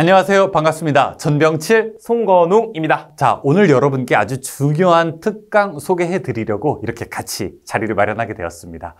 안녕하세요. 반갑습니다. 전병칠 송건웅입니다. 자, 오늘 여러분께 아주 중요한 특강 소개해 드리려고 이렇게 같이 자리를 마련하게 되었습니다.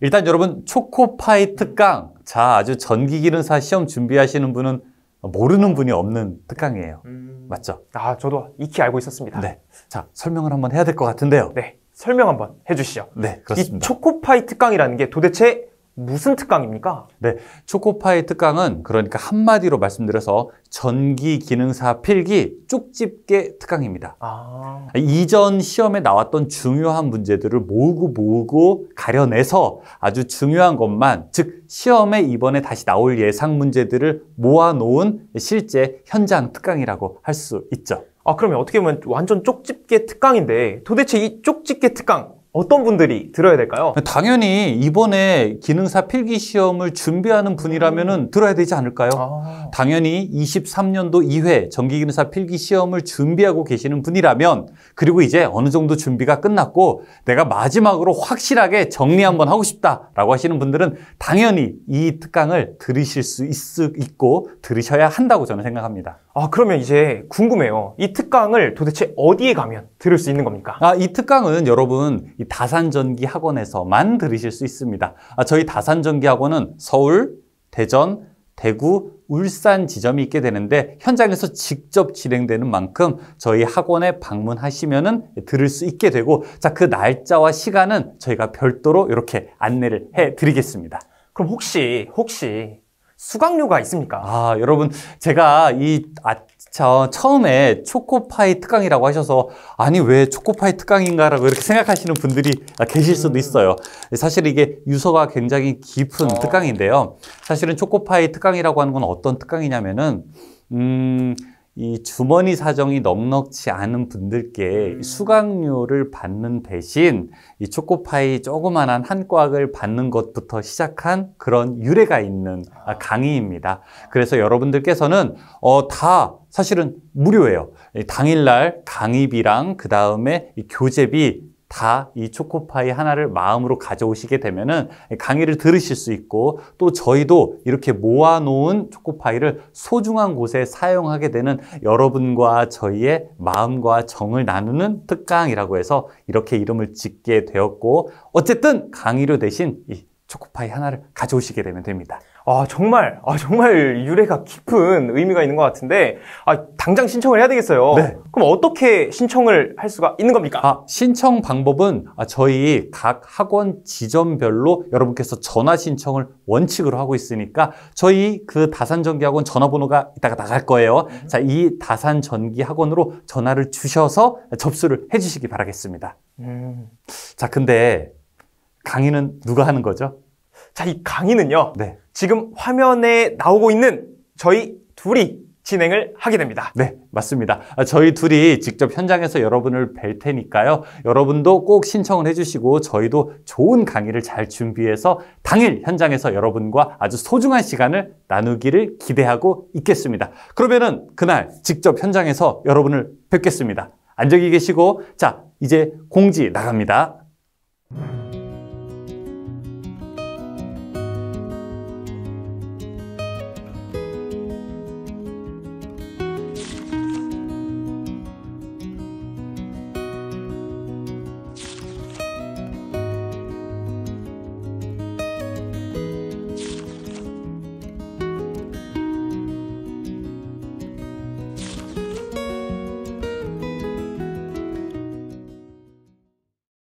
일단 여러분 초코파이 특강. 자, 아주 전기 기능사 시험 준비하시는 분은 모르는 분이 없는 특강이에요. 음... 맞죠? 아, 저도 익히 알고 있었습니다. 네. 자, 설명을 한번 해야 될 것 같은데요. 네. 설명 한번 해 주시죠. 네, 그렇습니다. 이 초코파이 특강이라는 게 도대체 무슨 특강입니까? 네, 초코파이 특강은 그러니까 한마디로 말씀드려서 전기 기능사 필기 쪽집게 특강입니다. 아... 이전 시험에 나왔던 중요한 문제들을 모으고 모으고 가려내서 아주 중요한 것만 즉 시험에 이번에 다시 나올 예상 문제들을 모아놓은 실제 현장 특강이라고 할 수 있죠. 아 그러면 어떻게 보면 완전 쪽집게 특강인데 도대체 이 쪽집게 특강 어떤 분들이 들어야 될까요? 당연히 이번에 기능사 필기 시험을 준비하는 분이라면 음. 들어야 되지 않을까요? 아. 당연히 23년도 2회 전기기능사 필기 시험을 준비하고 계시는 분이라면 그리고 이제 어느 정도 준비가 끝났고 내가 마지막으로 확실하게 정리 한번 하고 싶다라고 하시는 분들은 당연히 이 특강을 들으실 수 있, 있고 들으셔야 한다고 저는 생각합니다. 아, 그러면 이제 궁금해요. 이 특강을 도대체 어디에 가면 들을 수 있는 겁니까? 아, 이 특강은 여러분 이 다산전기 학원에서만 들으실 수 있습니다. 아, 저희 다산전기 학원은 서울, 대전, 대구, 울산 지점이 있게 되는데 현장에서 직접 진행되는 만큼 저희 학원에 방문하시면은 들을 수 있게 되고 자, 그 날짜와 시간은 저희가 별도로 이렇게 안내를 해 드리겠습니다. 그럼 혹시 혹시 수강료가 있습니까? 아, 여러분, 제가 이, 아, 저 처음에 초코파이 특강이라고 하셔서, 아니, 왜 초코파이 특강인가라고 이렇게 생각하시는 분들이 계실 수도 음. 있어요. 사실 이게 유서가 굉장히 깊은 어. 특강인데요. 사실은 초코파이 특강이라고 하는 건 어떤 특강이냐면은, 음, 이 주머니 사정이 넉넉치 않은 분들께 음. 수강료를 받는 대신 이 초코파이 조그만한 한 꽉을 받는 것부터 시작한 그런 유래가 있는 아. 강의입니다. 그래서 여러분들께서는 어, 다 사실은 무료예요. 당일날 강의비랑 그 다음에 교재비 다이 초코파이 하나를 마음으로 가져오시게 되면은 강의를 들으실 수 있고 또 저희도 이렇게 모아놓은 초코파이를 소중한 곳에 사용하게 되는 여러분과 저희의 마음과 정을 나누는 특강이라고 해서 이렇게 이름을 짓게 되었고 어쨌든 강의료 대신 이 초코파이 하나를 가져오시게 되면 됩니다. 아, 정말, 아, 정말 유래가 깊은 의미가 있는 것 같은데, 아, 당장 신청을 해야 되겠어요. 네. 그럼 어떻게 신청을 할 수가 있는 겁니까? 아, 신청 방법은 아, 저희 각 학원 지점별로 여러분께서 전화 신청을 원칙으로 하고 있으니까, 저희 그 다산전기학원 전화번호가 이따가 나갈 거예요. 음. 자, 이 다산전기학원으로 전화를 주셔서 접수를 해주시기 바라겠습니다. 음. 자, 근데 강의는 누가 하는 거죠? 자, 이 강의는요. 네. 지금 화면에 나오고 있는 저희 둘이 진행을 하게 됩니다. 네, 맞습니다. 아, 저희 둘이 직접 현장에서 여러분을 뵐 테니까요. 여러분도 꼭 신청을 해주시고 저희도 좋은 강의를 잘 준비해서 당일 현장에서 여러분과 아주 소중한 시간을 나누기를 기대하고 있겠습니다. 그러면은 그날 직접 현장에서 여러분을 뵙겠습니다. 안녕히 계시고 자 이제 공지 나갑니다.